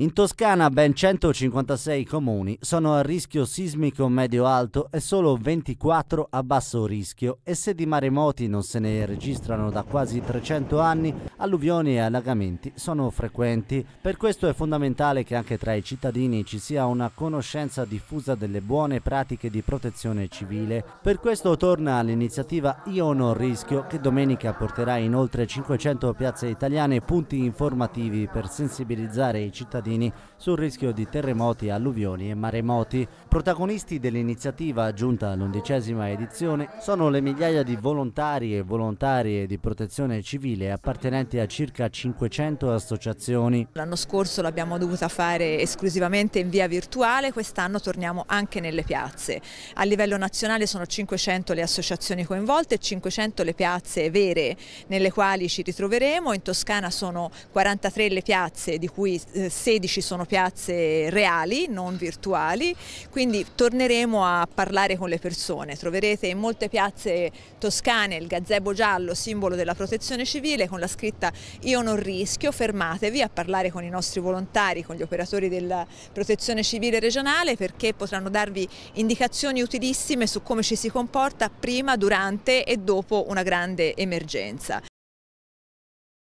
In Toscana ben 156 comuni sono a rischio sismico medio-alto e solo 24 a basso rischio e se di maremoti non se ne registrano da quasi 300 anni, alluvioni e allagamenti sono frequenti. Per questo è fondamentale che anche tra i cittadini ci sia una conoscenza diffusa delle buone pratiche di protezione civile. Per questo torna l'iniziativa Io non rischio che domenica porterà in oltre 500 piazze italiane punti informativi per sensibilizzare i cittadini cittadini sul rischio di terremoti, alluvioni e maremoti. Protagonisti dell'iniziativa giunta all'undicesima edizione sono le migliaia di volontari e volontarie di protezione civile appartenenti a circa 500 associazioni. L'anno scorso l'abbiamo dovuta fare esclusivamente in via virtuale, quest'anno torniamo anche nelle piazze. A livello nazionale sono 500 le associazioni coinvolte e 500 le piazze vere nelle quali ci ritroveremo. In Toscana sono 43 le piazze di cui 16 eh, 16 sono piazze reali, non virtuali, quindi torneremo a parlare con le persone. Troverete in molte piazze toscane il gazebo giallo, simbolo della protezione civile, con la scritta Io non rischio, fermatevi a parlare con i nostri volontari, con gli operatori della protezione civile regionale perché potranno darvi indicazioni utilissime su come ci si comporta prima, durante e dopo una grande emergenza.